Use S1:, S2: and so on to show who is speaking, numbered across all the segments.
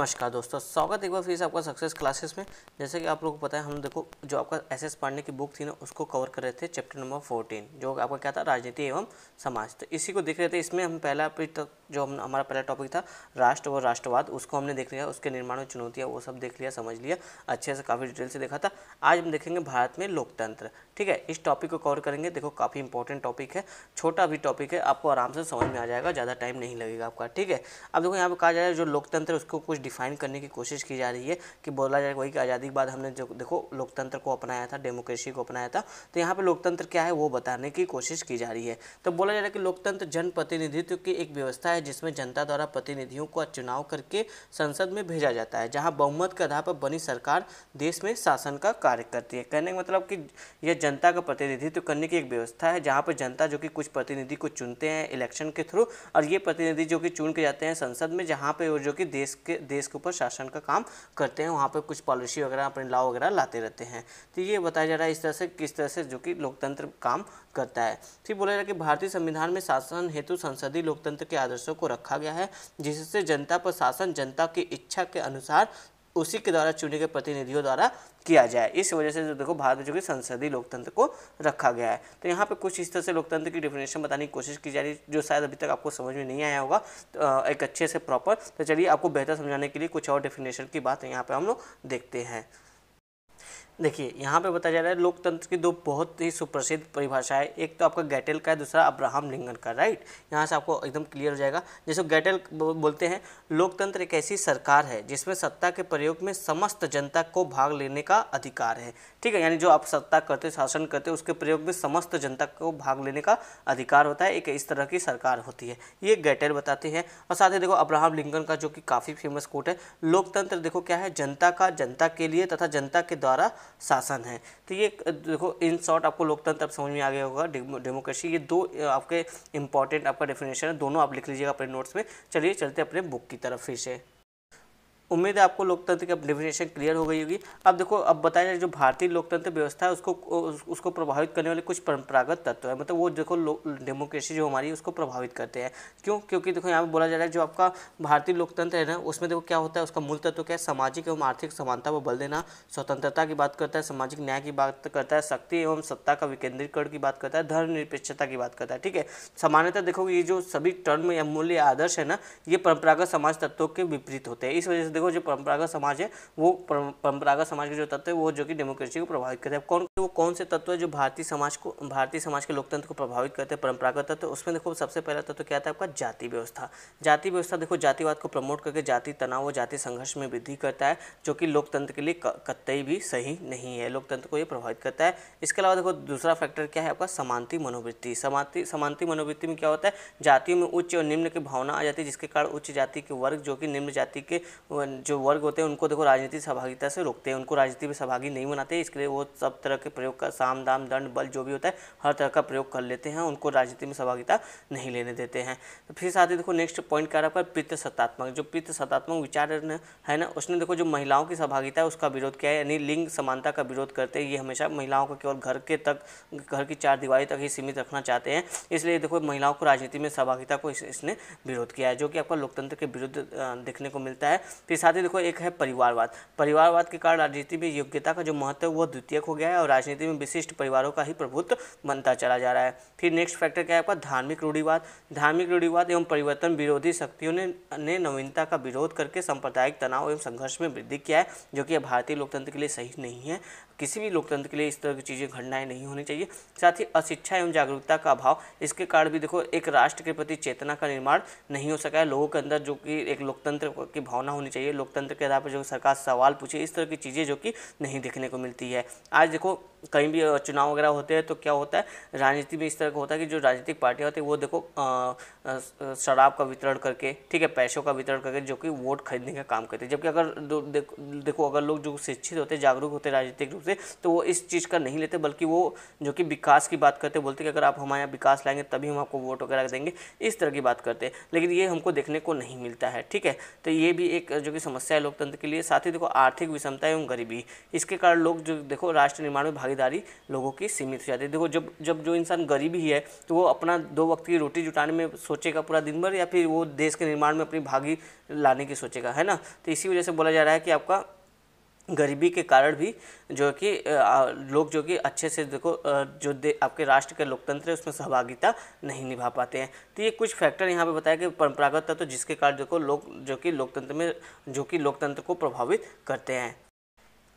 S1: नमस्कार दोस्तों स्वागत एक बार फिर से आपका सक्सेस क्लासेस में जैसे कि आप लोगों को पता है हम देखो जो आपका एसएस पांडे की बुक थी ना उसको कवर कर रहे थे चैप्टर नंबर फोर्टीन जो आपका क्या था राजनीति एवं समाज तो इसी को देख रहे थे इसमें हम पहला जो हम हमारा पहला टॉपिक था राष्ट्र व राष्ट्रवाद उसको हमने देख लिया उसके निर्माण में चुनौतियाँ वो सब देख लिया समझ लिया अच्छे से काफ़ी डिटेल से देखा था आज हम देखेंगे भारत में लोकतंत्र ठीक है इस टॉपिक को कवर करेंगे देखो काफ़ी इंपॉर्टेंट टॉपिक है छोटा भी टॉपिक है आपको आराम से समझ में आ जाएगा ज़्यादा टाइम नहीं लगेगा आपका ठीक है अब देखो यहाँ पर कहा जाए जो लोकतंत्र उसको कुछ डिफाइन करने की कोशिश की जा रही है कि बोला जाए वही कि आज़ादी के बाद हमने जो देखो लोकतंत्र को अपनाया था डेमोक्रेसी को अपनाया था तो यहाँ पर लोकतंत्र क्या है वो बताने की कोशिश की जा रही है तो बोला जा रहा है कि लोकतंत्र जनप्रतिनिधित्व की एक व्यवस्था है जिसमें जनता द्वारा प्रतिनिधियों को चुनाव करके संसद में भेजा जाता है जहाँ बहुमत के आधार पर बनी सरकार देश में शासन का कार्य करती है कहने का मतलब कि यह जनता का प्रतिनिधित्व करने की एक व्यवस्था है जहाँ पर जनता जो कि कुछ प्रतिनिधि को चुनते हैं इलेक्शन के थ्रू और ये प्रतिनिधि जो कि चुन के जाते हैं संसद में जहाँ पर जो कि देश के देश देश के ऊपर शासन का काम करते हैं वहाँ पर कुछ पॉलिसी वगैरह अपने लॉ वगैरह लाते रहते हैं तो ये बताया जा रहा है इस तरह से किस तरह से जो कि लोकतंत्र काम करता है फिर बोला जा रहा है कि भारतीय संविधान में शासन हेतु संसदीय लोकतंत्र के आदर्शों को रखा गया है जिससे जनता पर शासन जनता की इच्छा के अनुसार उसी के द्वारा चुने गए प्रतिनिधियों द्वारा किया जाए इस वजह से जो तो देखो भारत में जो कि संसदीय लोकतंत्र को रखा गया है तो यहाँ पे कुछ इस तरह से लोकतंत्र की डेफिनेशन बताने की कोशिश की जा रही है जो शायद अभी तक आपको समझ में नहीं आया होगा तो एक अच्छे से प्रॉपर तो चलिए आपको बेहतर समझाने के लिए कुछ और डेफिनेशन की बात यहाँ पर हम लोग देखते हैं देखिए यहाँ पे बताया जा रहा है लोकतंत्र की दो बहुत ही सुप्रसिद्ध परिभाषाएं एक तो आपका गैटेल का है दूसरा अब्राहम लिंगन का राइट यहाँ से आपको एकदम क्लियर हो जाएगा जैसे गैटेल बोलते हैं लोकतंत्र एक ऐसी सरकार है जिसमें सत्ता के प्रयोग में समस्त जनता को भाग लेने का अधिकार है ठीक है यानी जो आप सत्ता करते शासन करते उसके प्रयोग में समस्त जनता को भाग लेने का अधिकार होता है एक इस तरह की सरकार होती है ये गैटेल बताते हैं और साथ ही देखो अब्राहम लिंगन का जो कि काफ़ी फेमस कोट है लोकतंत्र देखो क्या है जनता का जनता के लिए तथा जनता के द्वारा शासन है तो ये देखो इन शॉर्ट आपको लोकतंत्र आप समझ में आ गया होगा डेमोक्रेसी ये दो आपके इंपॉर्टेंट आपका डेफिनेशन है दोनों आप लिख लीजिएगा अपने नोट्स में चलिए चलते अपने बुक की तरफ फिर से उम्मीद है आपको लोकतंत्र की अब डेफिनेशन क्लियर हो गई होगी अब देखो अब बताया जाए जो भारतीय लोकतंत्र व्यवस्था है उसको उसको प्रभावित करने वाले कुछ परंपरागत तत्व है मतलब वो देखो डेमोक्रेसी जो हमारी उसको प्रभावित करते हैं क्यों क्योंकि देखो यहाँ पर बोला जा रहा है जो आपका भारतीय लोकतंत्र है ना उसमें देखो क्या होता है उसका मूल तत्व क्या है सामाजिक एवं आर्थिक समानता पर बल देना स्वतंत्रता की बात करता है सामाजिक न्याय की बात करता है शक्ति एवं सत्ता का विकेंद्रीकरण की बात करता है धर्मनिरपेक्षता की बात करता है ठीक है सामान्यतः देखो ये जो सभी टर्म या मूल्य आदर्श है ना ये परंपरागत समाज तत्वों के विपरीत होते हैं इस वजह से देखो जो परंपरागत समाज है वो परंपरागत समाज के जो तत्व है वो जो कि डेमोक्रेसी को प्रभावित करते हैं कौन वो कौन से तत्व है जो भारतीय समाज को भारतीय समाज के लोकतंत्र को प्रभावित करते हैं परंपरागत तत्व उसमें देखो सबसे पहला तत्व क्या था आपका जाति व्यवस्था जाति व्यवस्था देखो जातिवाद को प्रमोट करके जाति तनाव और जाति संघर्ष में वृद्धि करता है जो कि लोकतंत्र के लिए कतई भी सही नहीं है लोकतंत्र को ये प्रभावित करता है इसके अलावा देखो दूसरा फैक्टर क्या है आपका समानती मनोवृत्ति समानती समानती मनोवृत्ति में क्या होता है जातियों में उच्च और निम्न की भावना आ जाती है जिसके कारण उच्च जाति के वर्ग जो कि निम्न जाति के जो वर्ग होते हैं उनको देखो राजनीति सहभागिता से रोकते हैं उनको राजनीति में सहभागी नहीं बनाते इसके लिए वो सब तरह के प्रयोग का साम दाम दंड बल जो भी होता है हर तरह का प्रयोग कर लेते हैं उनको राजनीति में सहभागिता नहीं लेने देते हैं तो फिर साथ ही देखो नेक्स्ट पॉइंट क्या रहा सत्तात्मक जो पित्त सत्तात्मक विचार है ना उसने देखो जो महिलाओं की सहभागिता है उसका विरोध किया है यानी लिंग समानता का विरोध करते हैं ये हमेशा महिलाओं को केवल घर के तक घर की चार दीवारी तक ही सीमित रखना चाहते हैं इसलिए देखो महिलाओं को राजनीति में सहभागिता को इसने विरोध किया है जो कि आपका लोकतंत्र के विरुद्ध देखने को मिलता है फिर तो साथ ही देखो एक है परिवारवाद परिवारवाद के कारण राजनीति में योग्यता का जो महत्व है वो द्वितीयक हो गया है और राजनीति में विशिष्ट परिवारों का ही प्रभुत्व बनता चला जा रहा है फिर नेक्स्ट फैक्टर क्या है आपका धार्मिक रूढ़िवाद धार्मिक रूढ़िवाद एवं परिवर्तन विरोधी शक्तियों ने ने नवीनता का विरोध करके सांप्रदायिक तनाव एवं संघर्ष में वृद्धि किया है जो कि भारतीय लोकतंत्र के लिए सही नहीं है किसी भी लोकतंत्र के लिए इस तरह की चीज़ें घटनाएं नहीं होनी चाहिए साथ ही अशिक्षा एवं जागरूकता का अभाव इसके कारण भी देखो एक राष्ट्र के प्रति चेतना का निर्माण नहीं हो सका है लोगों के अंदर जो कि एक लोकतंत्र की भावना होनी चाहिए लोकतंत्र के आधार पर जो सरकार सवाल पूछे इस तरह की चीज़ें जो कि नहीं देखने को मिलती है आज देखो कहीं भी चुनाव वगैरह होते हैं तो क्या होता है राजनीति में इस तरह का होता है कि जो राजनीतिक पार्टियाँ होती है वो देखो शराब का वितरण करके ठीक है पैसों का वितरण करके जो कि वोट खरीदने का काम करते हैं जबकि अगर देखो, देखो अगर लोग जो शिक्षित होते जागरूक होते राजनीतिक रूप से तो वो इस चीज़ का नहीं लेते बल्कि वो जो कि विकास की बात करते बोलते कि अगर आप हमारे यहाँ विकास लाएंगे तभी हम आपको वोट वगैरह देंगे इस तरह की बात करते हैं लेकिन ये हमको देखने को नहीं मिलता है ठीक है तो ये भी एक जो कि समस्या है लोकतंत्र के लिए साथ ही देखो आर्थिक विषमता एवं गरीबी इसके कारण लोग जो देखो राष्ट्र निर्माण में भाग खरीदारी लोगों की सीमित हो जाती है देखो जब जब जो इंसान गरीबी है तो वो अपना दो वक्त की रोटी जुटाने में सोचेगा पूरा दिन भर या फिर वो देश के निर्माण में अपनी भागी लाने की सोचेगा है ना तो इसी वजह से बोला जा रहा है कि आपका गरीबी के कारण भी जो कि लोग जो कि अच्छे से देखो जो दे आपके राष्ट्र के लोकतंत्र है उसमें सहभागिता नहीं निभा पाते हैं तो ये कुछ फैक्टर यहाँ पे बताया कि परंपरागत तो जिसके कारण देखो लोग जो कि लोकतंत्र में जो कि लोकतंत्र को प्रभावित करते हैं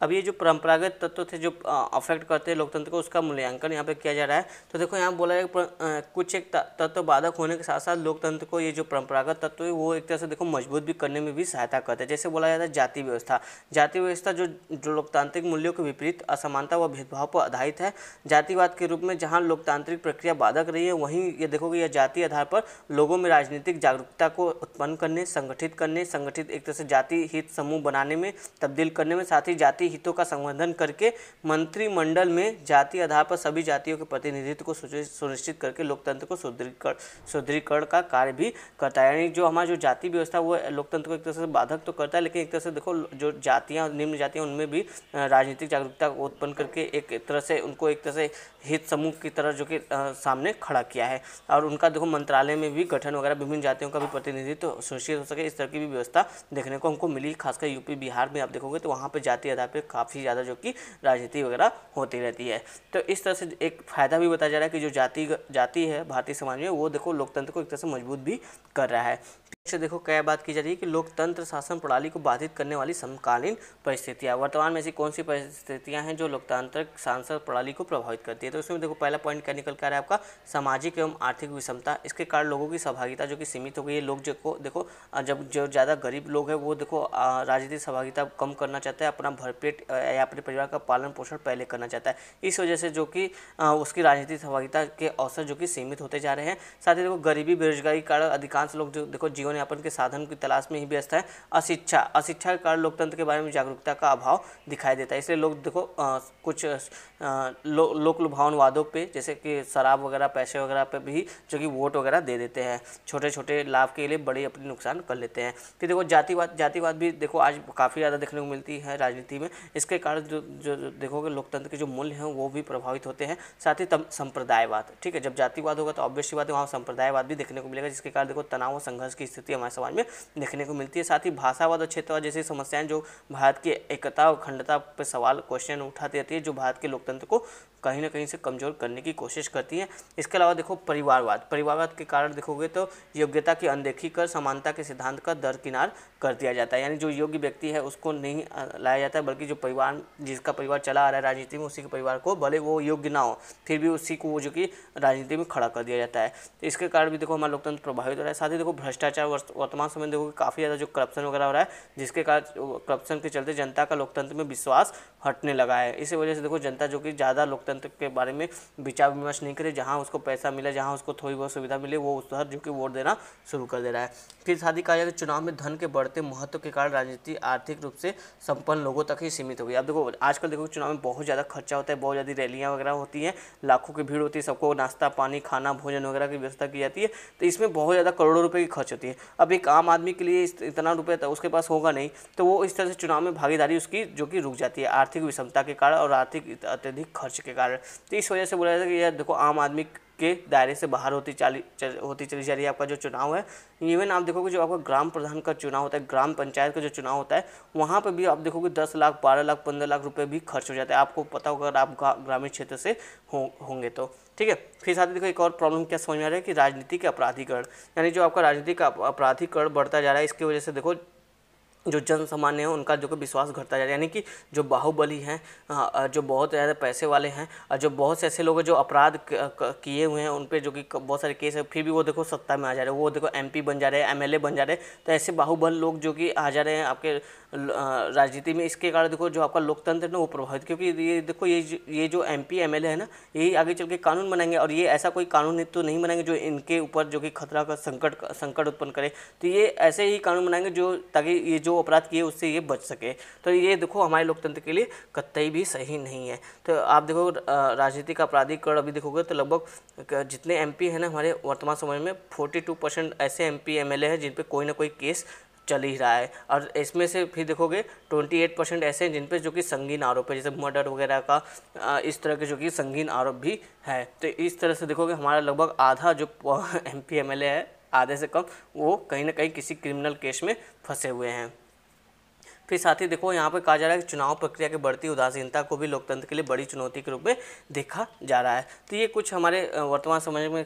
S1: अब ये जो परंपरागत तत्व थे जो अफेक्ट करते हैं लोकतंत्र को उसका मूल्यांकन यहाँ पे किया जा रहा है तो देखो यहाँ बोला जाए कुछ एक तत्व बाधक होने के साथ साथ लोकतंत्र को ये जो परंपरागत तत्व है वो एक तरह से देखो मजबूत भी करने में भी सहायता करते हैं जैसे बोला जाता है जाति व्यवस्था जाति व्यवस्था जो जो लोकतांत्रिक मूल्यों के विपरीत असमानता व भेदभाव पर आधारित है जातिवाद के रूप में जहाँ लोकतांत्रिक प्रक्रिया बाधक रही है वहीं ये देखोगे यह जाति आधार पर लोगों में राजनीतिक जागरूकता को उत्पन्न करने संगठित करने संगठित एक तरह से जाति हित समूह बनाने में तब्दील करने में साथ ही जाति हितों का संवर्धन करके मंत्रिमंडल में जाति आधार पर सभी जातियों के प्रतिनिधित्व को सुनिश्चित करके लोकतंत्र को सुदृढ़ सुदृढ़ीकरण का कार्य भी करता है यानी जो हमारा जो जाति व्यवस्था वो लोकतंत्र को एक तरह से बाधक तो करता है लेकिन एक तरह से देखो जो जातियाँ निम्न जातियाँ उनमें भी राजनीतिक जागरूकता उत्पन्न करके एक तरह से उनको एक तरह से हित समूह की तरह जो कि सामने खड़ा किया है और उनका देखो मंत्रालय में भी गठन वगैरह विभिन्न जातियों का भी प्रतिनिधित्व सुनिश्चित हो सके इस तरह की भी व्यवस्था देखने को हमको मिली खासकर यूपी बिहार में आप देखोगे तो वहाँ पर जाति आधार पर काफ़ी ज़्यादा जो कि राजनीति वगैरह होती रहती है तो इस तरह से एक फ़ायदा भी बताया जा रहा है कि जो जाति जाति है भारतीय समाज में वो देखो लोकतंत्र को एक तरह से मजबूत भी कर रहा है से देखो क्या बात की जा रही है कि लोकतंत्र शासन प्रणाली को बाधित करने वाली समकालीन परिस्थितियां वर्तमान में ऐसी कौन सी परिस्थितियां हैं जो लोकतांत्रिक शासन प्रणाली को प्रभावित करती है तो इसमें देखो पहला पॉइंट क्या निकल कर रहा है आपका सामाजिक एवं आर्थिक विषमता इसके कारण लोगों की सहभागिता जो कि सीमित हो गई है लोग जो देखो जब जो ज़्यादा गरीब लोग हैं वो देखो राजनीतिक सहभागिता कम करना चाहता है अपना भरपेट या अपने परिवार का पालन पोषण पहले करना चाहता है इस वजह से जो कि उसकी राजनीतिक सहभागिता के अवसर जो कि सीमित होते जा रहे हैं साथ ही देखो गरीबी बेरोजगारी कारण अधिकांश लोग जो देखो जीवन जीवन यापन के साधन की तलाश में ही व्यस्त है अशिक्षा अशिक्षा के कारण लोकतंत्र के बारे में जागरूकता का अभाव दिखाई देता है इसलिए लोग देखो कुछ लोक लुभावन वादों पर जैसे कि शराब वगैरह पैसे वगैरह पर भी जो कि वोट वगैरह दे देते हैं छोटे छोटे लाभ के लिए बड़े अपने नुकसान कर लेते हैं फिर देखो जातिवाद जातिवाद भी देखो आज काफ़ी ज़्यादा देखने को मिलती है राजनीति में इसके कारण जो जो देखोगे लोकतंत्र के जो मूल्य हैं वो भी प्रभावित होते हैं साथ ही संप्रदायवाद ठीक है जब जातिवाद होगा तो ऑब्वियसली बात है वहाँ संप्रदायवाद भी देखने को मिलेगा जिसके कारण देखो तनाव और संघर्ष की स्थिति स्थिति हमारे समाज में देखने को मिलती है साथ ही भाषावाद और क्षेत्रवाद जैसी समस्याएं जो भारत की एकता और अखंडता पर सवाल क्वेश्चन उठाती रहती है जो भारत के लोकतंत्र को कहीं ना कहीं से कमज़ोर करने की कोशिश करती हैं इसके अलावा देखो परिवारवाद परिवारवाद के कारण देखोगे तो योग्यता की अनदेखी कर समानता के सिद्धांत का दरकिनार कर दिया जाता है यानी जो योग्य व्यक्ति है उसको नहीं लाया जाता है बल्कि जो परिवार जिसका परिवार चला आ रहा है राजनीति में उसी के परिवार को भले वो योग्य ना हो फिर भी उसी को वो जो कि राजनीति में खड़ा कर दिया जाता है तो इसके कारण भी देखो हमारा लोकतंत्र प्रभावित हो रहा है साथ ही देखो भ्रष्टाचार वर्तमान समय में देखो काफ़ी ज़्यादा जो करप्शन वगैरह हो रहा है जिसके कारण करप्शन के चलते जनता का लोकतंत्र में विश्वास हटने लगा है इसी वजह से देखो जनता जो कि ज़्यादा लोकतंत्र लोकतंत्र के बारे में विचार विमर्श नहीं करे जहाँ उसको पैसा मिले जहाँ उसको थोड़ी बहुत सुविधा मिले वो उस जो कि वोट देना शुरू कर दे रहा है फिर शादी कहा जाए चुनाव में धन के बढ़ते महत्व के कारण राजनीति आर्थिक रूप से संपन्न लोगों तक ही सीमित हो गई अब देखो आजकल देखो चुनाव में बहुत ज़्यादा खर्चा होता है बहुत ज़्यादा रैलियाँ वगैरह होती हैं लाखों की भीड़ होती है सबको नाश्ता पानी खाना भोजन वगैरह की व्यवस्था की जाती है तो इसमें बहुत ज़्यादा करोड़ों रुपये की खर्च होती है अब एक आम आदमी के लिए इतना रुपये तो उसके पास होगा नहीं तो वो इस तरह से चुनाव में भागीदारी उसकी जो कि रुक जाती है आर्थिक विषमता के कारण और आर्थिक अत्यधिक खर्च के कारण कारण तो इस वजह से बोला जाता है कि यह देखो आम आदमी के दायरे से बाहर होती चाली चल, होती चली जा रही है आपका जो चुनाव है इवन आप देखोगे जो आपका ग्राम प्रधान का चुनाव होता है ग्राम पंचायत का जो चुनाव होता है वहाँ पर भी आप देखोगे दस लाख बारह लाख पंद्रह लाख रुपये भी खर्च हो जाता है आपको पता होगा अगर आप ग्रामीण क्षेत्र से हो, होंगे तो ठीक है फिर साथ ही देखो एक और प्रॉब्लम क्या समझ में आ रहा है कि राजनीति के अपराधीकरण यानी जो आपका राजनीतिक अपराधीकरण बढ़ता जा रहा है इसकी वजह से देखो जो जन सामान्य है उनका जो कि विश्वास घटता जा रहा है यानी कि जो बाहुबली हैं जो बहुत ज़्यादा पैसे वाले हैं और जो बहुत से ऐसे लोग हैं जो अपराध किए हुए हैं उन पर जो कि बहुत सारे केस है फिर भी वो देखो सत्ता में आ जा रहे हैं वो देखो एमपी बन जा रहे हैं एमएलए बन जा रहे हैं तो ऐसे बाहुबल लोग जो कि आ जा रहे हैं आपके राजनीति में इसके कारण देखो जो आपका लोकतंत्र ना वो प्रभावित क्योंकि ये देखो ये ये जो एम पी है ना यही आगे चल के कानून बनाएंगे और ये ऐसा कोई कानून तो नहीं बनाएंगे जो इनके ऊपर जो कि खतरा का संकट संकट उत्पन्न करे तो ये ऐसे ही कानून बनाएंगे जो ताकि ये जो अपराध किए उससे ये बच सके तो ये देखो हमारे लोकतंत्र के लिए कतई भी सही नहीं है तो आप देखो राजनीतिक का अपराधीकरण अभी देखोगे तो लगभग जितने एम है ना हमारे वर्तमान समय में फोर्टी ऐसे एम पी एम हैं जिन पर कोई ना कोई केस चल ही रहा है और इसमें से फिर देखोगे 28 परसेंट ऐसे हैं जिन पर जो कि संगीन आरोप है जैसे मर्डर वगैरह का इस तरह के जो कि संगीन आरोप भी है तो इस तरह से देखोगे हमारा लगभग आधा जो एम पी है आधे से कम वो कहीं ना कहीं किसी क्रिमिनल केस में फंसे हुए हैं फिर साथ ही देखो यहाँ पर कहा जा रहा है कि चुनाव प्रक्रिया की बढ़ती उदासीनता को भी लोकतंत्र के लिए बड़ी चुनौती के रूप में देखा जा रहा है तो ये कुछ हमारे वर्तमान समय में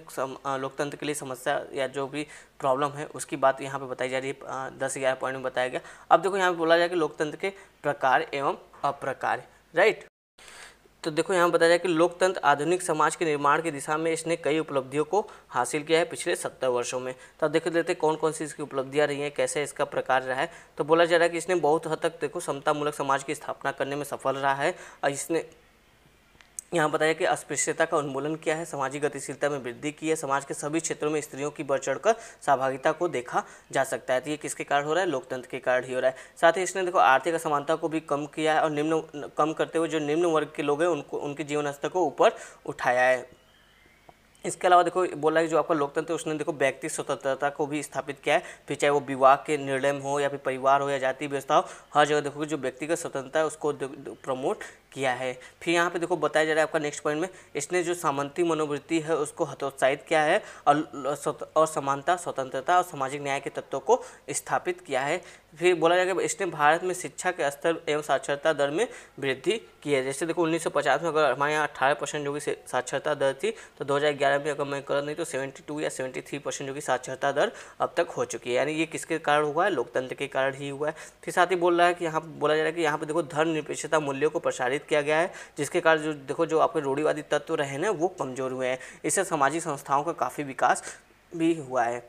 S1: लोकतंत्र के लिए समस्या या जो भी प्रॉब्लम है उसकी बात यहाँ पर बताई जा रही है दस ग्यारह पॉइंट में बताया गया अब देखो यहाँ पर बोला जाए कि लोकतंत्र के प्रकार एवं अप्रकार राइट तो देखो यहाँ बताया जाए कि लोकतंत्र आधुनिक समाज के निर्माण की दिशा में इसने कई उपलब्धियों को हासिल किया है पिछले सत्तर वर्षों में तो अब देख लेते कौन कौन सी इसकी उपलब्धियाँ रही हैं कैसे इसका प्रकार रहा है तो बोला जा रहा है कि इसने बहुत हद तक देखो समतामूलक समाज की स्थापना करने में सफल रहा है और इसने यहाँ बताया कि अस्पृश्यता का उन्मूलन किया है सामाजिक गतिशीलता में वृद्धि की है समाज के सभी क्षेत्रों में स्त्रियों की बढ़ चढ़कर सहभागिता को देखा जा सकता है तो ये किसके कारण हो रहा है लोकतंत्र के कारण ही हो रहा है साथ ही इसने देखो आर्थिक असमानता को भी कम किया है और निम्न कम करते हुए जो निम्न वर्ग के लोग हैं उनको उनके जीवन स्तर को ऊपर उठाया है इसके अलावा देखो बोला है जो आपका लोकतंत्र उसने देखो व्यक्ति स्वतंत्रता को भी स्थापित किया है फिर चाहे वो विवाह के निर्णय हो या फिर परिवार हो या जाति व्यवस्था हो हर जगह देखो जो व्यक्तिगत स्वतंत्रता है उसको प्रमोट किया है फिर यहाँ पे देखो बताया जा रहा है आपका नेक्स्ट पॉइंट में इसने जो सामंती मनोवृत्ति है उसको हतोत्साहित किया है और और समानता स्वतंत्रता और सामाजिक न्याय के तत्वों को स्थापित किया है फिर बोला जाएगा इसने भारत में शिक्षा के स्तर एवं साक्षरता दर में वृद्धि की है जैसे देखो 1950 में अगर हमारे यहाँ अट्ठारह परसेंट जो कि साक्षरता दर थी तो दो में अगर मैं गलत नहीं तो सेवेंटी या सेवेंटी परसेंट जो कि साक्षरता दर अब तक हो चुकी है यानी ये किसके कारण हुआ है लोकतंत्र के कारण ही हुआ है फिर साथ ही बोल रहा है कि यहाँ बोला जा रहा है कि यहाँ पर देखो धर्म मूल्यों को प्रसारित निर्धारित किया गया है जिसके कारण जो देखो जो आपके रूढ़ीवादी तत्व रहे हैं वो कमज़ोर हुए हैं इससे सामाजिक संस्थाओं का काफ़ी विकास भी हुआ है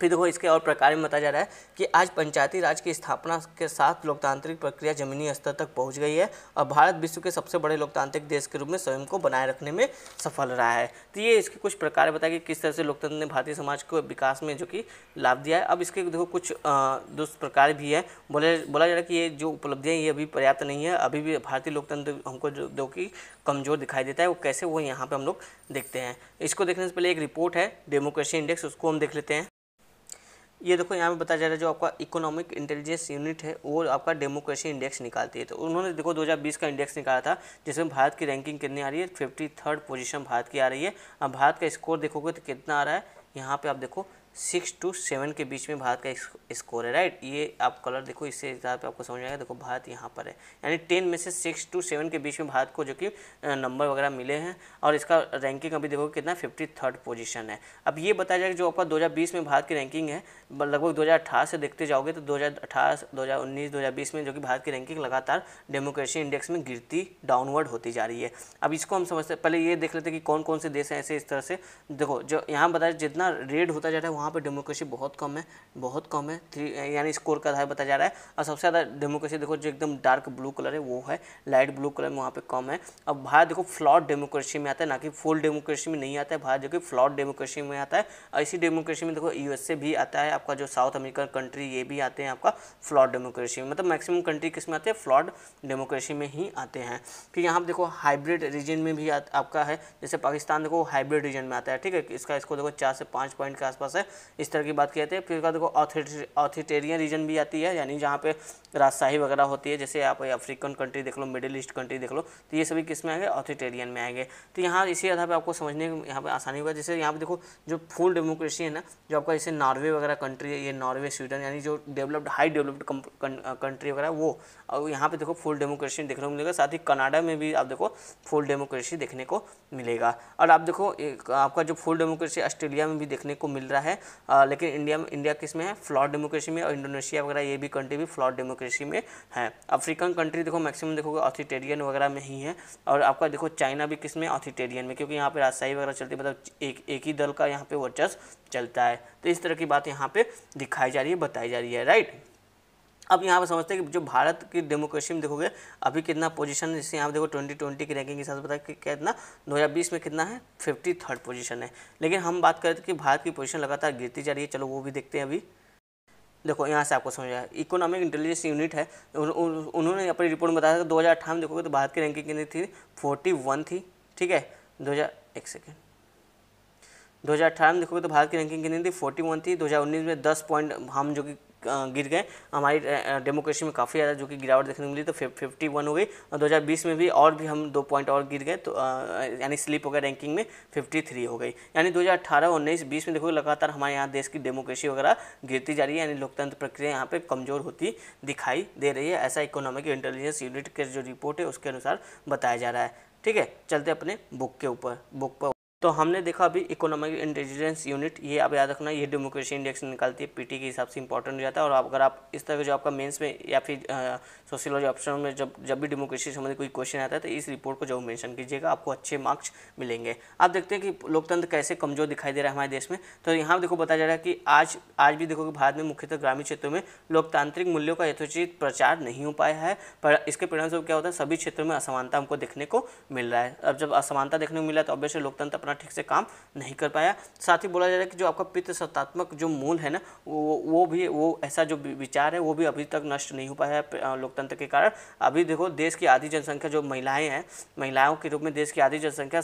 S1: फिर देखो इसके और प्रकार में बताया जा रहा है कि आज पंचायती राज की स्थापना के साथ लोकतांत्रिक प्रक्रिया जमीनी स्तर तक पहुंच गई है और भारत विश्व के सबसे बड़े लोकतांत्रिक देश के रूप में स्वयं को बनाए रखने में सफल रहा है तो ये इसके कुछ प्रकार बताया कि किस तरह से लोकतंत्र ने भारतीय समाज को विकास में जो कि लाभ दिया है अब इसके देखो कुछ दुष्प्रकार भी है बोले बोला जा रहा है कि ये जो उपलब्धियाँ ये अभी पर्याप्त नहीं है अभी भी भारतीय लोकतंत्र हमको जो, जो कि कमज़ोर दिखाई देता है वो कैसे वो यहाँ पर हम लोग देखते हैं इसको देखने से पहले एक रिपोर्ट है डेमोक्रेसी इंडेक्स उसको हम देख लेते हैं ये देखो यहाँ पे बताया जा रहा है जो आपका इकोनॉमिक इंटेलिजेंस यूनिट है वो आपका डेमोक्रेसी इंडेक्स निकालती है तो उन्होंने देखो 2020 का इंडेक्स निकाला था जिसमें भारत की रैंकिंग कितनी आ रही है फिफ्टी थर्ड पोजिशन भारत की आ रही है अब भारत का स्कोर देखोगे तो कितना आ रहा है यहाँ पे आप देखो सिक्स टू सेवन के बीच में भारत का स्कोर है राइट ये आप कलर देखो इससे हिसाब पे आपको समझ आएगा देखो भारत यहाँ पर है यानी टेन में से सिक्स टू सेवन के बीच में भारत को जो कि नंबर वगैरह मिले हैं और इसका रैंकिंग अभी देखो कितना फिफ्टी थर्ड पोजिशन है अब ये बताया जाएगा जो आपका दो में भारत की रैंकिंग है लगभग दो से देखते जाओगे तो दो हज़ार में जो कि भारत की रैंकिंग लगातार डेमोक्रेसी इंडेक्स में गिरती डाउनवर्ड होती जा रही है अब इसको हम समझते पहले ये देख लेते कि कौन कौन से देश हैं ऐसे इस तरह से देखो जो यहाँ बताया जितना रेड होता जा रहा है वहाँ वहाँ पर डेमोक्रेसी बहुत कम है बहुत कम है थ्री यानी स्कोर का आधार बताया जा रहा है और सबसे ज़्यादा डेमोक्रेसी देखो जो एकदम डार्क ब्लू कलर है वो है लाइट ब्लू कलर में वहाँ पर कम है अब भारत देखो फ्लॉड डेमोक्रेसी में आता है ना कि फुल डेमोक्रेसी में नहीं आता है भारत जो कि फ्लॉड डेमोक्रेसी में आता है ऐसी इसी डेमोक्रेसी में देखो यूएसए भी आता है आपका जो साउथ अमेरिकन कंट्री ये भी आते हैं आपका फ्लॉड डेमोक्रेसी में मतलब मैक्सिमम कंट्री किस में आते हैं फ्लॉड डेमोक्रेसी में ही आते हैं फिर यहाँ पर देखो हाइब्रिड रीजन में भी आपका है जैसे पाकिस्तान देखो हाइब्रिड रीजन में आता है ठीक है इसका इसको देखो चार से पाँच पॉइंट के आसपास है इस तरह की बात की जाती है फिर देखो ऑथिटेरियन रीजन भी आती है यानी जहाँ पे राजशाही वगैरह होती है जैसे आप अफ्रीकन कंट्री देख लो मिडिल ईस्ट कंट्री देख लो तो ये सभी किस में आएंगे ऑथिटेरियन में आएंगे तो यहाँ इसी आधार पर आपको समझने में यहाँ पर आसानी होगा जैसे यहाँ पर देखो जो फुल डेमोक्रेसी है ना जो आपका जैसे नॉर्वे वगैरह कंट्री है ये नॉर्वे स्वीडन यानी जो डेवलप्ड हाई डेवलप्ड कंट्री वगैरह वो और यहाँ पर देखो फुल डेमोक्रेसी देखने को मिलेगा साथ ही कनाडा में भी आप देखो फुल डेमोक्रेसी देखने को मिलेगा और आप देखो आपका जो फुल डेमोक्रेसी ऑस्ट्रेलिया में भी देखने को मिल रहा है आ, लेकिन इंडिया में इंडिया किस में है फ्लॉड डेमोक्रेसी में और इंडोनेशिया वगैरह ये भी कंट्री भी फ्लॉड डेमोक्रेसी में है अफ्रीकन कंट्री देखो मैक्सिमम देखोगे ऑथिटेरियन वगैरह में ही है और आपका देखो चाइना भी किस में ऑथिटेरियन में क्योंकि यहाँ पर राजशाही वगैरह चलती है मतलब एक एक ही दल का यहाँ पे वर्चस्व चलता है तो इस तरह की बात यहाँ पर दिखाई जा रही है बताई जा रही है राइट अब यहाँ पर समझते हैं कि जो भारत की डेमोक्रेसी में देखोगे अभी कितना पोजीशन है जैसे यहाँ देखो 2020 की रैंकिंग के साथ बताया कि कितना 2020 में कितना है फिफ्टी थर्ड पोजिशन है लेकिन हम बात करें कि भारत की पोजीशन लगातार गिरती जा रही है चलो वो भी देखते हैं अभी देखो यहाँ से आपको समझ आया इकोनॉमिक इंटेलिजेंस यूनिट है उन, उन, उन्होंने अपनी रिपोर्ट में बताया था दो में देखोगे तो भारत की रैंकिंग कितनी थी फोर्टी थी ठीक है दो एक सेकेंड 2018 में देखोगे तो भारत की रैंकिंग कितनी थी 41 थी 2019 में 10 पॉइंट हम जो कि गिर गए हमारी डेमोक्रेसी में काफ़ी ज़्यादा जो कि गिरावट देखने को मिली तो फिफ्टी वन हो गई और 2020 में भी और भी हम दो पॉइंट और गिर गए तो यानी स्लिप हो गया रैंकिंग में फिफ्टी थ्री हो गई यानी दो हज़ार अठारह उन्नीस बीस में देखो लगातार हमारे यहाँ देश की डेमोक्रेसी वगैरह गिरती जा रही है यानी लोकतंत्र प्रक्रिया यहाँ पर कमज़ोर होती दिखाई दे रही है ऐसा इकोनॉमिक इंटेलिजेंस यूनिट के जो रिपोर्ट है उसके अनुसार बताया जा रहा है ठीक है चलते अपने बुक के ऊपर बुक पर तो हमने देखा अभी इकोनॉमिक इंटेलिजेंस यूनिट ये आप याद रखना ये डेमोक्रेसी इंडेक्स निकालती है पीटी के हिसाब से इंपॉर्टेंट हो जाता है और अगर आप इस तरह का जो आपका मेंस में या फिर सोशियोलॉजी ऑप्शन में जब जब भी डेमोक्रेसी से संबंधित कोई क्वेश्चन आता है तो इस रिपोर्ट को जरूर मैंशन कीजिएगा आपको अच्छे मार्क्स मिलेंगे आप देखते हैं कि लोकतंत्र कैसे कमजोर दिखाई दे रहा है हमारे देश में तो यहाँ देखो बताया जा रहा है कि आज आज भी देखो कि भारत में मुख्यतः ग्रामीण क्षेत्रों में लोकतांत्रिक मूल्यों का यथोचित प्रचार नहीं हो पाया है पर इसके परिणामस्वरूप क्या होता है सभी क्षेत्रों में असमानता हमको देखने को मिल रहा है अब जब असमानता देखने को मिला तो अवश्य लोकतंत्र अपना ठीक से काम नहीं कर पाया साथ ही बोला जा रहा है कि जो आपका पितृसत्तात्मक जो मूल है ना वो वो भी वो ऐसा जो विचार है वो भी अभी तक नष्ट नहीं हो पाया है लोकतंत्र के कारण अभी देखो देश की आधी जनसंख्या जो महिलाएं हैं महिलाओं के रूप में देश की आधी जनसंख्या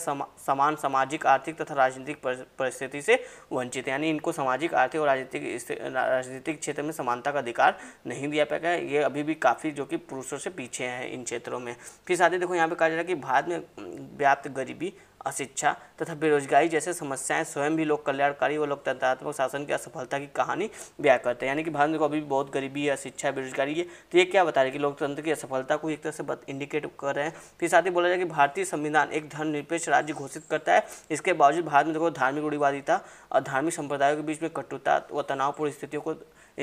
S1: समान सामाजिक आर्थिक तथा राजनीतिक परिस्थिति से वंचित है यानी इनको सामाजिक आर्थिक और राजनीतिक राजनीतिक क्षेत्र में समानता का अधिकार नहीं दिया पाएगा ये अभी भी काफ़ी जो कि पुरुषों से पीछे हैं इन क्षेत्रों में फिर साथ ही देखो यहाँ पे कहा जा रहा है कि भारत में व्याप्त गरीबी अशिक्षा तथा बेरोजगारी जैसे समस्याएं स्वयं भी लोक कल्याणकारी व लोकतंत्रात्मक शासन की असफलता की कहानी बया करते हैं यानी कि भारत को तो अभी भी बहुत गरीबी है अशिक्षा बेरोजगारी है तो ये क्या बता रहे कि लोकतंत्र की असफलता को एक तरह से इंडिकेट कर रहे हैं फिर साथ ही बोला जाए कि भारतीय संविधान एक धर्मनिरपेक्ष राज्य घोषित करता है इसके बावजूद भारत में देखो तो धार्मिक रूढ़िवादिता और धार्मिक संप्रदायों के बीच में कटुता व तनावपूर्ण स्थितियों को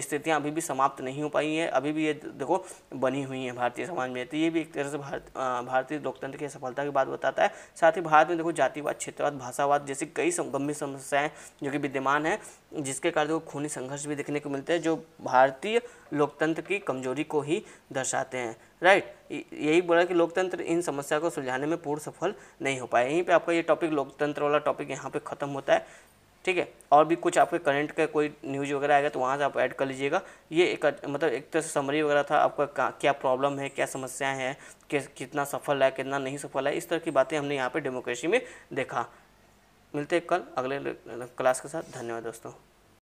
S1: स्थितियाँ अभी भी समाप्त नहीं हो पाई हैं अभी भी ये देखो बनी हुई हैं भारतीय समाज में तो ये भी एक तरह से भारत भारतीय लोकतंत्र की सफलता की बात बताता है साथ ही भारत में देखो जातिवाद क्षेत्रवाद भाषावाद जैसी कई गंभीर समस्याएँ जो कि विद्यमान है जिसके कारण देखो खूनी संघर्ष भी देखने को मिलते हैं जो भारतीय लोकतंत्र की कमजोरी को ही दर्शाते हैं राइट यही बोला कि लोकतंत्र इन समस्या को सुलझाने में पूर्ण सफल नहीं हो पाया यहीं पे आपका ये टॉपिक लोकतंत्र वाला टॉपिक यहाँ पे खत्म होता है ठीक है और भी कुछ आपके करंट का कोई न्यूज़ वगैरह आएगा तो वहाँ से आप ऐड कर लीजिएगा ये एक मतलब एक तरह से समरी वगैरह था आपका क्या प्रॉब्लम है क्या समस्याएं हैं कि, कितना सफल है कितना नहीं सफल है इस तरह की बातें हमने यहाँ पर डेमोक्रेसी में देखा मिलते हैं कल अगले क्लास के साथ धन्यवाद दोस्तों